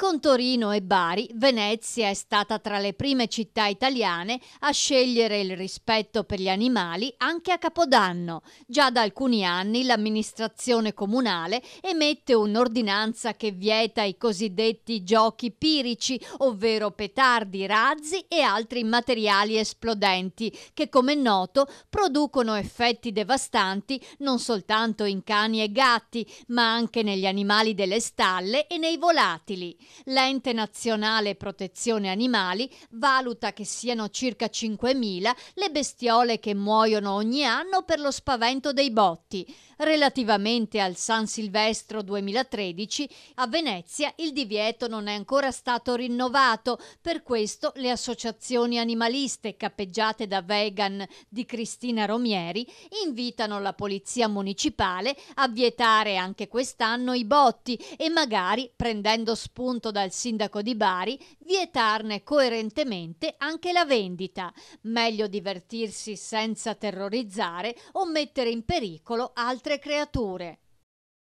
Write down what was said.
Con Torino e Bari, Venezia è stata tra le prime città italiane a scegliere il rispetto per gli animali anche a Capodanno. Già da alcuni anni l'amministrazione comunale emette un'ordinanza che vieta i cosiddetti giochi pirici, ovvero petardi, razzi e altri materiali esplodenti che, come noto, producono effetti devastanti non soltanto in cani e gatti, ma anche negli animali delle stalle e nei volatili. L'ente nazionale protezione animali valuta che siano circa 5.000 le bestiole che muoiono ogni anno per lo spavento dei botti. Relativamente al San Silvestro 2013, a Venezia il divieto non è ancora stato rinnovato, per questo le associazioni animaliste cappeggiate da vegan di Cristina Romieri invitano la polizia municipale a vietare anche quest'anno i botti e magari, prendendo spunto dal sindaco di Bari, vietarne coerentemente anche la vendita. Meglio divertirsi senza terrorizzare o mettere in pericolo altre altre creature